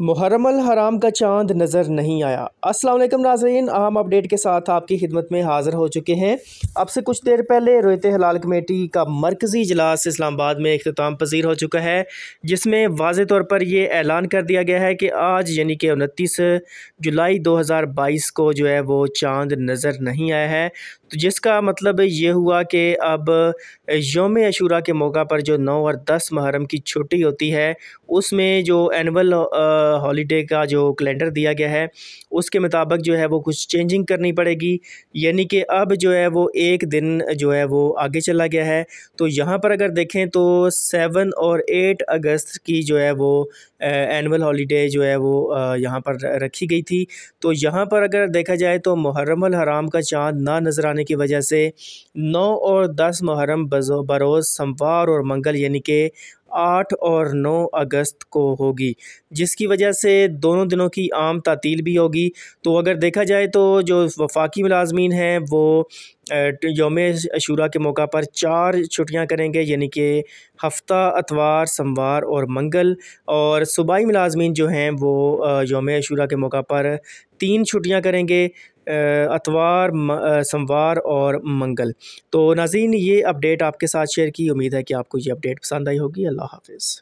मुहरम हराम का चांद नज़र नहीं आया असल नाजरीन अहम अपडेट के साथ आपकी खिदमत में हाज़िर हो चुके हैं अब से कुछ देर पहले रोहित हलाल कमेटी का मरकज़ी इजलास इस्लामाबाद में अख्ताम पजीर हो चुका है जिसमें वाज तौर पर यह ऐलान कर दिया गया है कि आज यानी कि उनतीस जुलाई दो हज़ार बाईस को जो है वो चाँद नज़र नहीं आया है तो जिसका मतलब ये हुआ कि अब योम अशूरा के मौका पर जो नौ और दस महरम की छुट्टी होती है उसमें जो एनअल हॉलीडे का जो कैलेंडर दिया गया है उसके मुताबिक जो है वो कुछ चेंजिंग करनी पड़ेगी यानी कि अब जो है वो एक दिन जो है वो आगे चला गया है तो यहाँ पर अगर देखें तो सेवन और एट अगस्त की जो है वो एनअल हॉलीडे जो है वो यहाँ पर रखी गई थी तो यहाँ पर अगर देखा जाए तो मुहरम हराम का चाँद ना नजर आने की वजह से नौ और दस मुहर्रम बरोज़ सोमवार और मंगल यानी कि आठ और नौ अगस्त को होगी जिसकी वजह से दोनों दिनों की आम तातील भी होगी तो अगर देखा जाए तो जो वफाकी मुलाजमीन हैं वो योम शुरा के मौका पर चार छुट्टियां करेंगे यानी कि हफ्ता अतवार सोमवार और मंगल और सूबाई मुलाजमीन जो हैं वो योम शुरा के मौका पर तीन छुट्टियां करेंगे अतवार सोमवार और मंगल तो नाजीन ये अपडेट आपके साथ शेयर की उम्मीद है कि आपको ये अपडेट पसंद आई होगी अल्लाह हाफिज़